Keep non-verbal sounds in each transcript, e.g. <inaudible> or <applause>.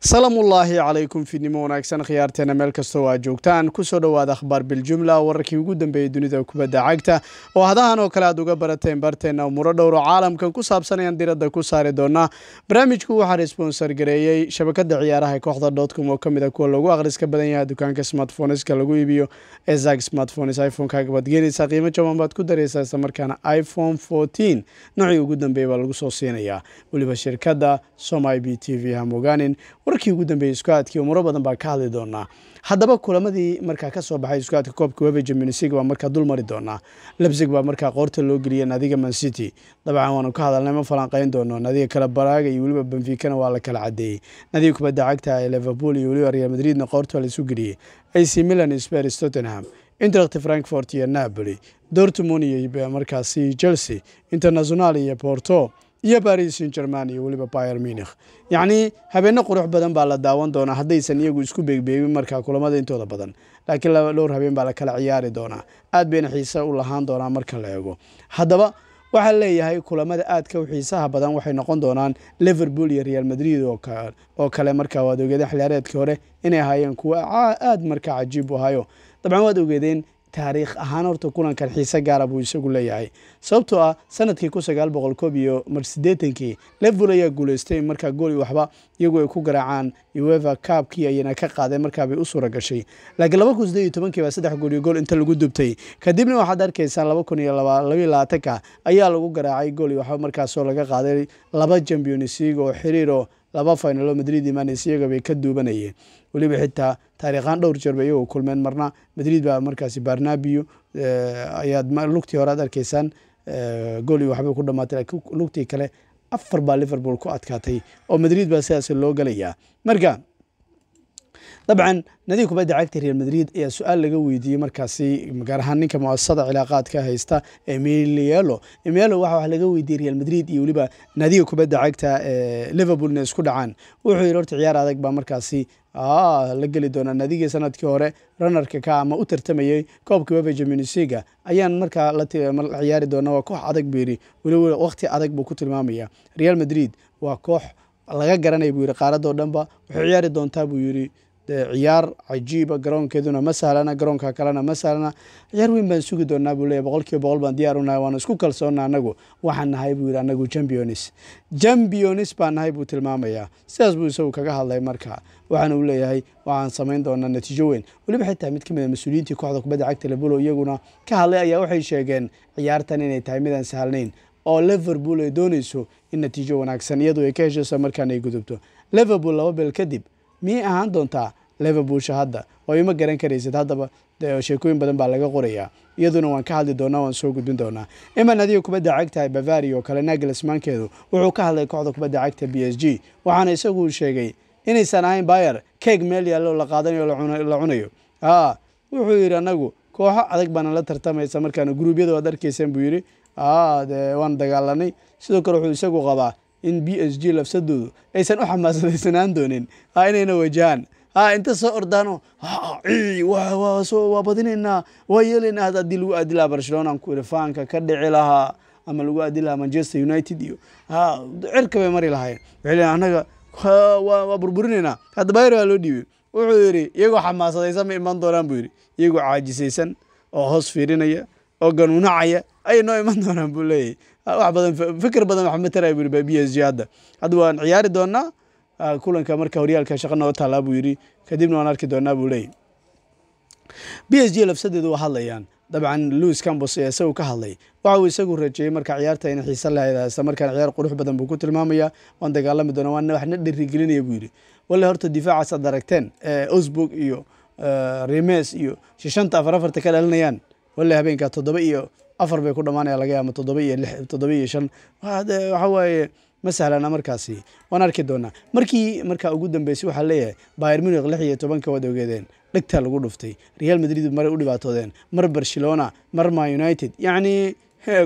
salaamullaahi calaykum fiidnimo wanaagsan khiyaarteena meel kastoo aad joogtaan kusoo dhowaada akhbaar biljumla wararkii ugu dambeeyey dunida kubadda cagta oo hadahan oo kale aad uga barateen barteenna umuro dhowro caalamkan ku saabsanayaan diradda ku saari doonaa barnaamijku waxaa responsor gareeyey shabakadda ciyaaraha kooxda dotcom oo ka mid a ah kuwa lagu akhriska badan yaha dukaanka smartphoneska lagu iibiyo ee zag smartphones iphone-kaaga waad qiimo jaban baad ku daraysaa isla iphone fourteen nocii ugu dambeeya baa lagu soo siinayaa weliba shirkadda somai b t v hamoganin warkii ugu dambeeyey isku-aadkii umuro badan baa ka hadli doonaa haddaba kulamadii markaa ka baxay isku koobka webe jaminsig baa markaa dul doonaa labsig baa markaa qoorta loo geliyay naadiga mancity dabcan waanu ka hadalnay ma falanqayn doono naadiga kala baraaga iyo weliba benfikana waa la kala cadeeyey naadiga kubadda cagta ee liverpool iyo weliba real madridna qoorta laisu geliyey ac milan iyo tottenham interacti frankfort iyo napoli dortmund iyo markaasi chelsea international iyo porto iyo baris san german iyo weliba bayer munih yacnii habeenno qurux badan baa la daawan doonaa haddaysan iyagu isku beegbeegin markaa kulamada intooda badan laakiin laba dhowr habeen baa la kala ciyaari doonaa aad bayna xiise u lahaan doonaa marka la eego haddaba waxaa leeyahay kulamada aadka u xiisaha badan waxay noqon doonaan liverpool iyo real madrid oo kale markaa waad ogeedeen xiliyaareedkii hore inay ahaayeen kuwa aad markaa cajiib u ahayo dabcan waad ogeedeen taariikh ahaan horta kulankan xiise gaara buu isagu leeyahay sababtoo ah sanadkii kun sagaal iyo mar siddeetankii ayaa guuleystay markaa gooli waxba iyagu ay ku garaacaan ueva kaabkii ayayna ka qaadeen markaabay u suura gashay laakiin laba kun siddeed iyo tobankii baa saddex gool iyo gool inta lagu dubtay kadibna waxaad arkaysaan laba kun iyo labayo labaatanka ayaa lagu garaacay gooli waxba markaasoo laga qaaday laba champions league oo xiriiro laba faynalo madrid imaanaysa iyaga bay ka duubanayeen weliba xitaa taariikhaan dhowr jeer ba iyagoo kulmeen marna madrid baa markaasi barnabio eh, ayaad lugtii hore aad arkaysaan eh, goolii waxbay ku dhamaatay lakiin lugtii kale afar baa liverpool ku adkaatay oo madrid baa sidaas loo gelayaa marka dabcan nadiif kubadda cagta real madrid ayaa su-aal laga weydiiyey markaasi gaar ahaan ninka muasasada cilaaqaadka haysta emilielo emilielo waxa wax laga weydiiyey real madrid iyo weliba naadiga kubadda cagta ee eh, liverpoolna isku dhacaan wuxuu yidhi horta ciyaar adag baa markaasi ah, la geli doonaa nadigii sanadkii hore runarka ka ama u tartamayey koobka wefa jaminisiga ayaan markaa la ciyaari doona waa koox adag buu yidhi weliba wakhti adag buu ku tilmaamaya real madrid waa koox laga garanaya buu yidhi qaaradoo dhanba waxay ciyaari doontaa buu yidhi ciyaar cajiiba garoonkeeduna ma sahlana garoonka kalena ma sahlana ciyaar weyn baan sugi doonaa buu leeya boqol boqol baan diyaar unahay waanu isku kalsoonna anagu waxaan nahay buu yidhi anagu jambionis jambionis baan nahay buu tilmaamayaa sidaas buu isagu kaga hadlay marka waxaana u leeyahay waxaan samayn doonaa natiijo weyn weliba xitaa mid ka mid a ah mas-uuliyiintii kooxda kubadda cagta lebulo iyaguna ka hadlay ayaa waxay sheegeen ciyaartan inay tahay midaan sahalnayn oo liverpool ay doonayso in natiijo wanaagsan iyadu ay ka heshayso markaan ay gudubto liverpool laba beel kadib miyay ahaan doontaa liverpoolsha hadda oo ima garan karaysid haddaba sheekooyin badan baa laga qorayaa iyaduna waan ka hadli doonaa waan soo gudbin doonaa iman adiga kubadda cagtahay bavaria oo kale nagles wuxuu ka hadlay kooxda kubadda cagta b s g waxaana isagu sheegay inaysan ahayn bayer keeg meel yaallo la qaadanayo la cunayo a wuxuu yidhi annagu kooxo adag baana la tartamaysa markaana guruubyadu aad arkayseen buu yidhi a dee waan dagaalanay sidoo kale wuxuu isagu qabaa in b s g lafsadoodu aysan u xamaasadaysanaan doonin ha inayna wajahaan ha inta soo ordaano waa badinaynaa waa yeelaynaa had haddii lagu aadi lahaa barcelona faanka ka dhici lahaa ama lagu aadi lahaa manchester united iyo ha cirka bay mari lahayn waxay leeyiin annaga waa burburinaynaa hadda bayr waa loo dhiibay wuxuu yidhi iyagoo xamaasadaysan ma iman doonaan buu yidhi iyagoo caajisaysan oo hoos fiirinaya oo ganuunacaya ayay noo iman doonaan buu leeyahy wax badan fikr badan wax mataraya bu yidhi b s g hadda hadda waan ciyaari doonaa ah, kulanka marka horyaalka shaqa noo taalaa buu yidhi kadibna waan arki doonaa buu leeyahy b s g lafsadeedu waa hadlayaan dabcan louis cambos ee isagu ka hadlay waxauu isagu rajeeyey marka ciyaarta ina xiise lahayd isla markaan ciyaar qurux badan buu ku tilmaamayaa waan dagaalami doona waan waxna dhirigelinaya buu yidhi walle horta difaacaas ad aragteen osburg iyo eh, remes iyo shanta afar afarta ka dhalinayaan walle habeenkaa toddoba iyo afar bay ku dhamaanaya laga yaama todoba iyo lix toddoba iyo shan waxa waaye ma sahlana markaasi waan arki doonaa markii markaa ugu dambeysay waxaa leeyahay bayer munik lix iyo tobanka waad ogeedeen dhegtaa lagu dhuftay real madrid maray u dhibaatoodeen mar barcelona mar ma united yacnii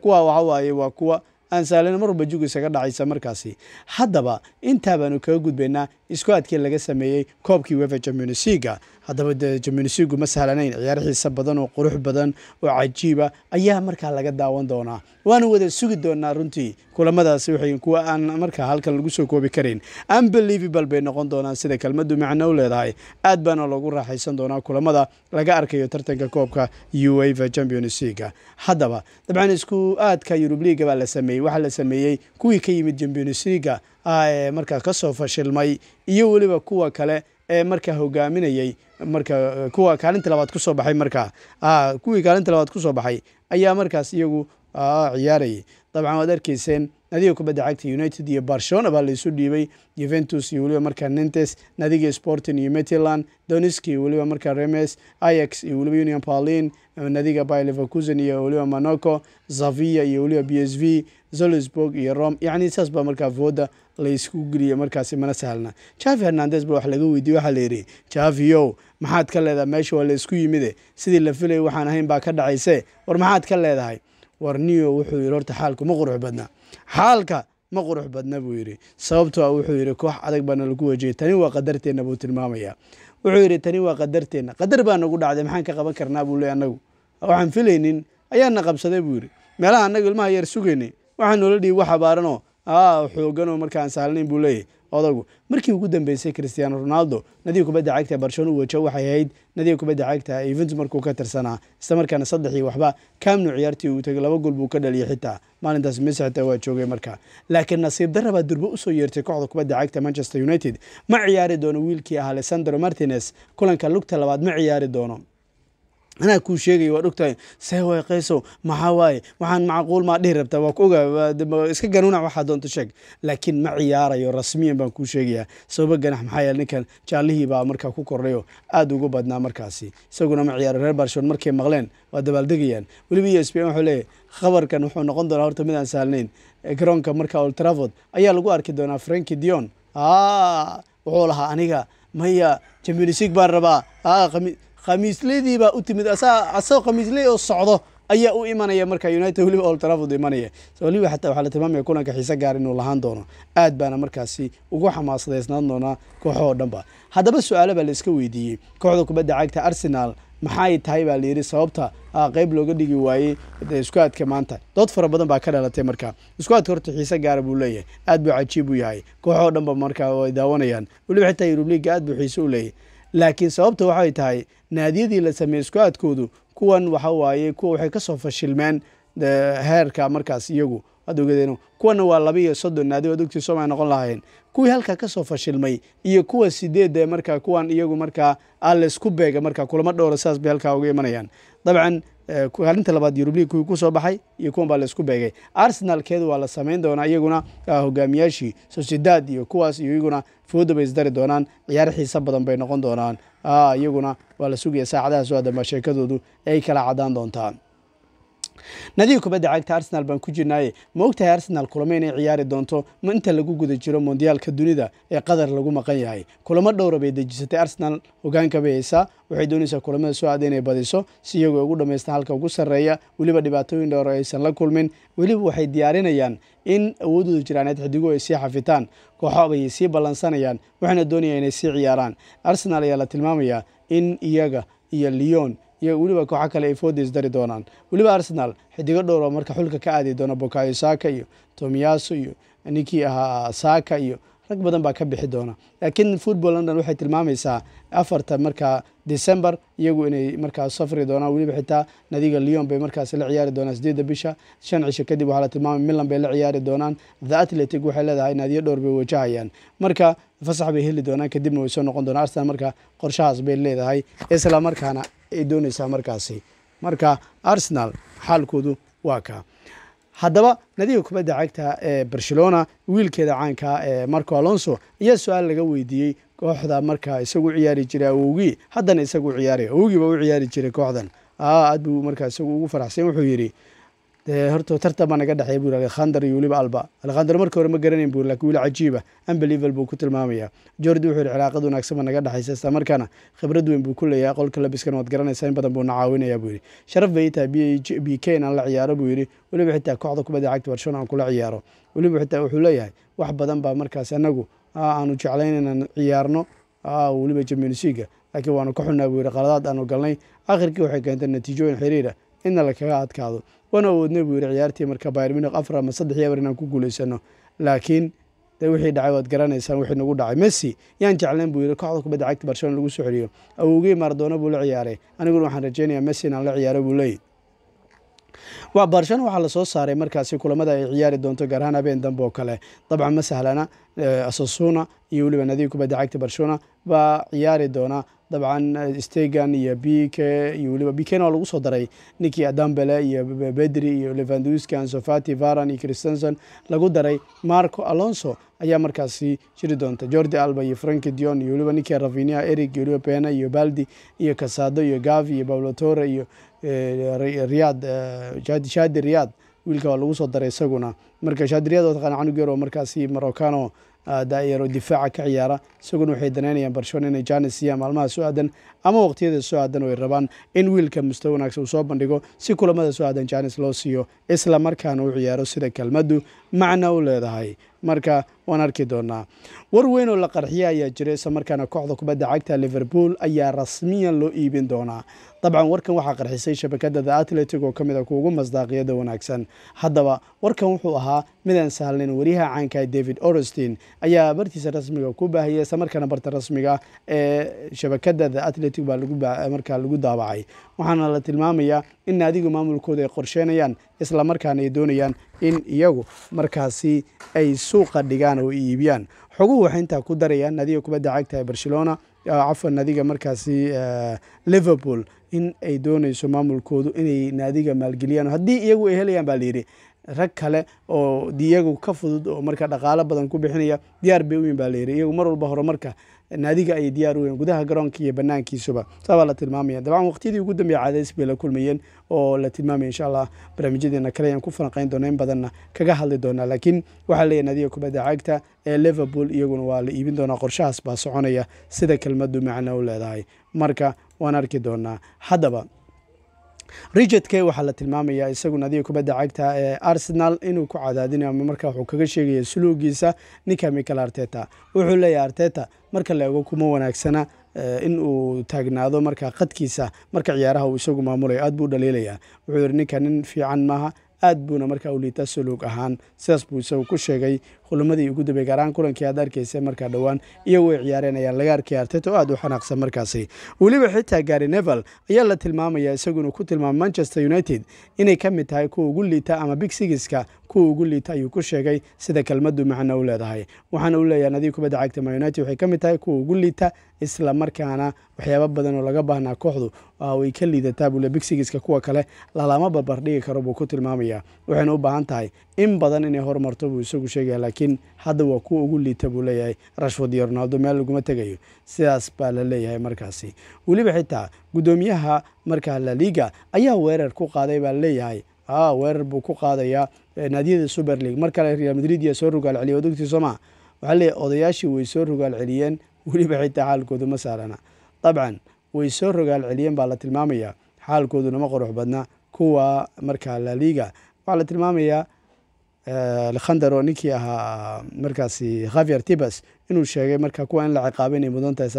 kuwa waxa waaye waa kuwa aan sahlayn mar walba jug isaga dhacaysa markaasi haddaba intaa baanu kaga gudbaynaa isku-adkii laga sameeyey koobkii wefa champions leaga haddaba de champions ma sahlanayn ciyaar xiise badan oo qurux badan oo cajiiba ayaa markaa laga daawan doonaa waana wada sugi doonaa runtii kulamadaasi waxay kuwa aan markaa halkan lagu soo koobi karin unbelievable bay noqon doonaan sida kelmaddu macno u leedahay aad baana loogu raaxaysan doonaa kulamada laga arkayo tartanka koobka uefa champions leaga haddaba dabcan isku-aadka yurub liiga baa la sameeyey waxaa la sameeyey kuwii ka yimid champions leaga Ah, ee markaa kasoo fashilmay iyo weliba kuwa kale ee markaa hogaaminayey marka kuwa kaalinta labaad kusoo baxay markaa ah, kuwii kaalinta labaad kusoo baxay ayaa markaas iyagu ah, ciyaarayay dabcan waad arkayseen nadiga kubadda cagta united iyo barcelona baa laisu dhiibay juventus iyo weliba markaa nentes nadiga sporting iyo metland doniski iyo weliba markaa remes ayax iyo weliba union berlin nadiga by leverkusen iyo weliba monaco zavia iyo weliba b s v zolsburg iyo rome yacni saas baa markaa vooda laisku geliya markaasi mana sahlna jafi hernandes ba wax laga weydiiye waxaa layidhi javiyow maxaad ka leedahay meesha waa laisku yimide sidii la filay waxaan ahayn baa ka dhacayse war maxaad ka leedahay war niyo wuxuu yidhi horta xaalku ma qurux badna xaalka ma qurux badna buu yidhi sababtoa ah wuxuu yidhi koox adag baana lagu wejiyay tani waa qadarteenna buu tilmaamayaa wuxuu yidhi tani waa qadarteenna qadar baa nagu dhacday maxaan ka qaban karnaa buu le annagu waxaan filaynin ayaanna qabsaday buu yidhi meelaha annagu ilmaha yar sugaynay waxaan noola dhihi wax abaaranoo Ah, xooganoo markaan saalnayn buu leeyahy odagu markii ugu dambeysay christiano ronaldo nadiga kubadda cagta barshon u wajo waxay ahayd nadiga kubadda cagta eventu markuu ka tirsanaa isla markaana saddexii waxba kaamnu ciyaartii uu tegay laba gool buu ka dhaliyay xitaa maalintaas messi xitaa waa joogay markaa laakiin nasiib darabaa durbo usoo yeertay kooxda kubadda cagta manchester united ma ciyaari doono wiilkii ah lesandro martinez kulanka lugta labaad ma ciyaari doono anaa kuu sheegay waad ogtahay see waay maxaa waaye waxaan macquul maa dhihi rabtaa waa ku ogaa iska ganuuna waxaa doonto sheeg laakiin ma ciyaarayo rasmiyan baan kuu sheegayaa sababa ganax maxaa yeele ninkan jaallihii markaa ku kordhayo aad ugu badnaa markaasi isaguna ma ciyaaro reer barshoon markay maqleen waa dabaaldegayaan weliba iyo e s b n wuxuu leeyahy khabarkan wuxuu noqon doonaa horta mid aan saalnayn eh, garoonka markaa oltraford ayaa lagu arki doonaa franki dion wuxuu lahaa aniga maya jamilisig baan rabaa khamiisladiibaa u timid asagoo khamiisley oo socdo ayaa u imanaya marka united weliba old trafod imanaya weliba xataa waxaa la tilmaamaya kulanka xiise gaar inuu lahaan doono aad baana markaasi ugu xamaasadeysnaan doonaa kooxoo dhanba haddaba su-aale baa la weydiiyey kooxda kubadda cagta arsenal maxay tahay baa layidhi sababta ah, qeyb looga dhigi waayey iskuadka maanta dood fara badan baa ka dhalatay markaa iskuadka horta xiise gaara buu leeyahay aad buu cajiib u yahay kooxoo dhanba markaa ay daawanayaan weliba xitaa yurub aad buu xiise u leeyahay laakiin sababta waxay tahay naadiyadii la sameeyey isku aadkoodu kuwan waxa waaye kuwa waxay ka soo fashilmeen e, heerka markaas iyagu waad ogeedeen kuwana waa laba iyo soddon naadi waad ogtii soomaliya noqon lahaayeen kuwii halkaa ka soo fashilmay iyo kuwa sideedda markaa kuwan iyagu markaa aa laysku beega markaa kulamo dhowra saas bay halkaa uga imanayaan dabcan kaalinta labaad yurub liig kuwii soo baxay iyo kuwan baa laisku beegay arsenalkeedu waa la samayn doonaa iyaguna ah, hogaamiyaashii sociedad iyo kuwaas iyo iyaguna fooda bay isdari doonaan ciyaar xiisa badan bay noqon doonaan ah, iyaguna waa la sugaya saacadahaas oo dambaa sheekadoodu ay kala cadaan doontaan nadiir kubadda cagta arsenal baan ku jirnaaye ma ogtahay arsenaal kulamo inay ciyaari doonto ma inta lagu guda jiro mondiyaalka dunida ee qatar lagu maqan yahay kulamo dhowra bay dejisatay arsenaal hogaanka bay haysaa waxay doonaysaa kulamada soo aada inay badiso si iyagoo ugu dhammaysta halka ugu sarreeya weliba dhibaatooyin dhowr ah aysan la kulmin weliba waxay diyaarinayaan in awoodooda jiraaneed xidigo ay sii xafitaan kooxobayay sii ballansanayaan waxaana doonaya inay sii ciyaaraan arsenaal ayaa la tilmaamayaa in iyaga iyo leon iyo weliba kooxa kale ay fooda isdari doonaan weliba arsenal xidigo dhowro marka xulka ka aadi doona bokayo saka iyo tomiyaaso iyo ninkii ahaa saka iyo rag badan baa ka bixi doona laakiin football london waxay tilmaamaysaa afarta markaa december iyagu inay markaa safri doonaan weliba xitaa nadiga leon bay markaas la ciyaari doonaan sideedda bisha shan cisho kadib waxaa la tilmaamay milan bay la ciyaari doonaan the atletic waxay leedahay naadiyo dhowr bay wajahayaan marka fasax bay heli doonaan kadibna way soo noqon doonaan arsenal marka qorshahaas bay leedahay isla ay dooneysaa markaasi marka arsenal xaalkoodu waa kaa haddaba nadiga kubadda cagta ee barcelona wiilkeeda caanka ee marco alonso ayaa su-aal laga weydiiyey kooxda markaa isagu ciyaari jiray awowgii haddana isagu ciyaari awowgiiba u ciyaari jiray kooxdan ah, aad buu markaa isagu ugu faraxsan wuxuu yidhi dee tartan baa naga dhexeya buu alekhandar iyo weliba alba alekhandar marka hore ma garanayn buu lakin weli cajiiba ah, unbelieval buu ku tilmaamaya jordi wuxuu yihi cilaaqad wanaagsan baa naga dhexaysa isla markaana khibrad weyn buu ku leeyahay qolka labiskana waad garanaysaa in badan buu na caawinaya buu yidhi sharaf bay itahay b k in aan la ciyaaro buu yidhi weliba xitaa kooxda kubadda cagta barshona aan kula ciyaaro weliba xitaa wuxuu leeyahay wax badan baa markaas anagu aanu jeclayn inaan ciyaarno weliba jamionsiga laakiin waanu ka xunnaa buu yidhi qaladaad aanu galnay akhirkii waxay keentay natiijooyin xiriira ah inna lakaga adkaado waana awoodnay buu yidhi ciyaartii marka bayrminik afar ama saddex iyo ebar inaan ku guulaysano laakiin de wixii dhacay waad garanaysaan wixii nagu dhacay messi yaan jeclayn buu yidhi kooxda kubadda cagta barcelona lagu soo celiyo awogey maradona buu la ciyaaray aniguna waxaan rajeynayaa messi inaan la ciyaaro buu leeyihi waa barshana waxaa lasoo saaray markaasi kulamada ay ciyaari doonto gaar ahaan habeen dambe oo kale dabcan ma sahlana asasuna eh, iyo weliba nadiga kubadda cagta barcelona baa ciyaari doonaa dabcan stegan iyo bike iyo weliba bikena lagu soo daray ninkii adambele iyo bedri iyo levandowski ansofati varan iyo christenson lagu daray marco alonso ayaa markaasi jiri doonta jordi alba iyo franki dion iyo weliba ninkii ravinia eric iyo weliba pena iyo baldi iyo kasado iyo gavi iyo bablotore iyo eh, riyad eh, shadi riyad wiilka waa lagu soo daray isaguna marka shadi riyad oo taqaana canug yar markaasi morocano daayaro difaaca ka ciyaara isaguna waxay danaynayaan barcelona inay janis siiyaan maalmaha soo aadan ama waqtiyada soo aadan oo ay rabaan in wiilka mustawa wanaagsan uu soo bandhigo si kulamada soo aadan janis loo siiyo isla markaana u ciyaaro sida kelmaddu macna u leedahay marka waan arki doonaa war weyn oo la qarxiya ayaa jira isla markaana kooxda kubadda cagta liverpool ayaa rasmiyan loo iibin doonaa dabcan warkan waxaa qarxisay shabakada the atletic oo ka a kuugu masdaaqiyada wanaagsan haddaba warkan wuxuu ahaa midaan sahlayn waryaha caankaha david orestin ayaa bartiisa rasmiga ku baahiyay isla markaana barta rasmiga ee shabakada the atletic baa markaa lagu daabacay waxaana la tilmaamayaa in naadiga maamulkooda ay qorsheynayaan isla markaana ay doonayaan in iyagu markaasi ay suuqa dhigaan oo iibiyaan xoguhu waxay intaa ku darayaan naadiga kubadda cagta ee barcelona cafwan naadiga markaasi liverpool in ay doonayso maamulkoodu inay naadiga maalgeliyaan haddii iyagu ay helayaan baa layidhi rag kale oo diyagu ka fudud oo marka dhaqaalo badan ku bixinaya diyaar bay uyin baa layiri iyagu mar walba horumarka naadiga ayay diyaar uweyn gudaha garoonka iyo banaankiisuba saabaa la tilmaamaya dabcan waqtiyadii ugu dambeeya cadays bay la kulmayeen oo la tilmaamaya insha allah barnaamijyadeena kale ayaan ku falanqayn doona in badanna kaga hadli doonaa laakiin waxaa leeyahy naadiga kubadda cagta ee liverpool iyaguna waa la iibin doonaa qorshahaas baa soconaya sida kelmaddu macno u leedahay marka waan arki doonaa haddaba richardke waxaa la tilmaamayaa isagu nadiga kubadda cagta ee arsenal inuu ku cadaadinay ama markaa wuxuu kaga sheegaya suluugiisa ninka michael arteta wuxuu leeyahay arteta marka la ego kuma wanaagsana eh, in uu taagnaado markaa qadkiisa marka ciyaaraha uu isagu maamulayo aad buu dhaliilayaa wuxuu yidhi ninka nin fiican maaha aad buuna markaa uliita liitaa suluug ahaan sidaas buu isagu ku sheegay hulumadii ugu daba garaan kulankii aad arkaysa markaa dhowaan iyo way ciyaareen ayaa laga arkay arteta oo aad u xanaaqsan markaasi weliba xitaa gari nevel ayaa la tilmaamayaa isagu inuu ku tilmaamo manchester united inay ka mid tahay kuwa ugu liita ama big sigiska kuwa ugu liita ayuu ku sheegay sida kelmadu macna u leedahay waxaana u leeyaha nadiib kubadda cagta maunited waxay ka mid tahay kuwa ugu liita isla markaana waxyaabo badan oo laga baahnaa kooxdu ah, way ka liidataa buule bigsigiska kuwa kale lalama barbardhigi karo buu ku tilmaamayaa waxayna u baahan tahay in badan inay hormarto buu isagu sheegaya laakiin hadda waa kuwa ugu liita buu leeyahay rashford iyo ronaldo meel laguma tegayo sidaas baa la leeyahay markaasi weliba xitaa guddoomiyaha markaa laliga ayaa weerar ku qaaday baa leeyahay ah, weerar buu ku qaadayaa eh, naadiyada suber league mar kale real madrid yaa soo rogaal celiya odogtii sooma waxaa leeyahy odayaashii way soo rogaal celiyeen <laughs> weliba xitaa xaalkoodu ma saarana dabcan way soo rogaal celiyeen baa la tilmaamayaa xaalkoodunama qurux badna kuwa markaa laliga waxaa la tilmaamayaa Eh, lekhandar oo ninkii ahaa markaas khavier tibas inuu sheegay marka kuwa in la ciqaaba inay mudan tahay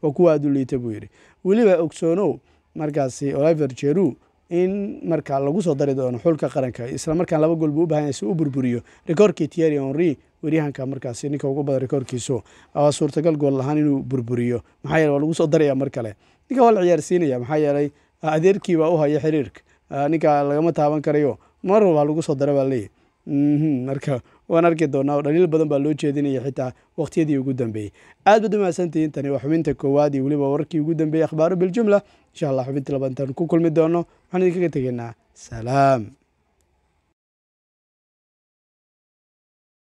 waa kuwa aada u liita buu yidhi weliba ogsoonow markaasi oliver jeru in marka lagu soo dari doono xulka qaranka islamarkaan laba gool buu u bahan yahay si u burburiyo rikoorkii tieri henri waryahanka markaasi ninka ugu badan rikoorkiisu waa suurtagal gool lahaan inuu burburiyo maxaa yeele waa lagu soo daraya mar kale ninka waa la ciyaarsiinaya maxaa yeelay adeerkiibaa u haya xiriirka eh, ninka lagama taaban karayo mar walba lagu soo dara baa leeyahy Mhmm, marka waan arki doonaa oo dhaliil badan baa loo jeedinaya xitaa wakhtiyadii ugu dambeeyey aad baad umahadsantihiin tani waa xubinta koowaad iyo weliba wararkii ugu dambeeyey akhbaaro biljumla insha allah xubintii labaantan ku kulmi doono waxaan idinkaga tegeynaa salaam